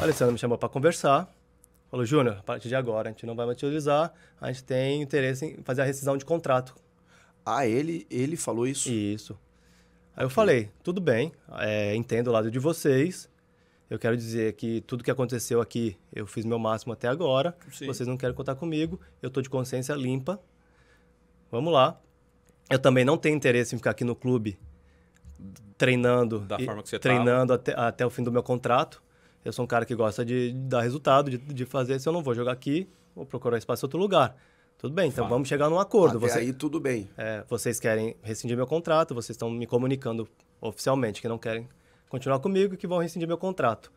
O Alessandro me chamou para conversar. Falou, Júnior, a partir de agora a gente não vai mais utilizar, a gente tem interesse em fazer a rescisão de contrato. Ah, ele, ele falou isso? Isso. Aí eu falei, tudo bem, é, entendo o lado de vocês. Eu quero dizer que tudo que aconteceu aqui, eu fiz meu máximo até agora. Sim. Vocês não querem contar comigo, eu estou de consciência limpa. Vamos lá. Eu também não tenho interesse em ficar aqui no clube treinando, da forma que você treinando até, até o fim do meu contrato. Eu sou um cara que gosta de, dar resultado, de, de, fazer. Se eu não vou jogar aqui, vou procurar espaço em outro lugar. Tudo bem, então Fala. vamos chegar num acordo. Até Você, aí tudo bem. É, vocês querem rescindir meu contrato, vocês estão me comunicando oficialmente que não querem continuar comigo e que vão rescindir meu contrato.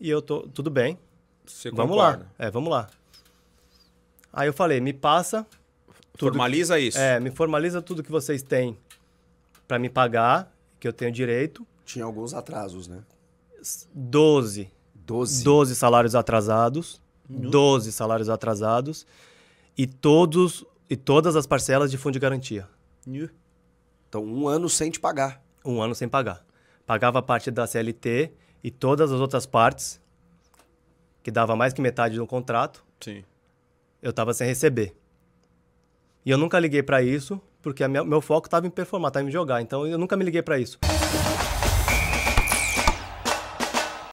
E eu tô, tudo bem. Você vamos lá. É, vamos lá. Aí eu falei, me passa. Tudo, formaliza isso. É, me formaliza tudo que vocês têm para me pagar, que eu tenho direito. Tinha alguns atrasos, né? Doze. 12, 12 salários atrasados. Uhum. 12 salários atrasados. E, todos, e todas as parcelas de fundo de garantia. Uhum. Então, um ano sem te pagar. Um ano sem pagar. Pagava a parte da CLT e todas as outras partes, que dava mais que metade do contrato. Sim. Eu estava sem receber. E eu nunca liguei para isso, porque minha, meu foco estava em performar, tava em jogar. Então eu nunca me liguei para isso.